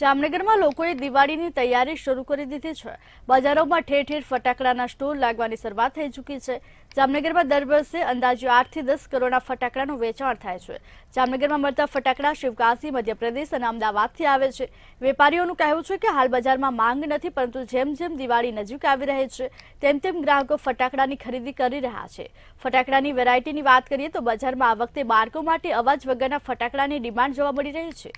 જામનગરમાં લોકોએ દિવાળીની તૈયારી શરૂ કરી દીધી છે બજારોમાં ઠેર ઠેર ફટાકડાના સ્ટોલ લાગવાની શરૂઆત થઈ ચૂકી છે જામનગરમાં દર વર્ષે અંદાજે આઠથી દસ કરોડના ફટાકડાનું વેચાણ થાય છે જામનગરમાં મળતા ફટાકડા શિવકાશી મધ્યપ્રદેશ અને અમદાવાદથી આવે છે વેપારીઓનું કહેવું છે કે હાલ બજારમાં માંગ નથી પરંતુ જેમ જેમ દિવાળી નજીક આવી રહી છે તેમ તેમ ગ્રાહકો ફટાકડાની ખરીદી કરી રહ્યા છે ફટાકડાની વેરાયટીની વાત કરીએ તો બજારમાં આ વખતે બાળકો માટે અવાજ વગરના ફટાકડાની ડિમાન્ડ જોવા મળી રહી છે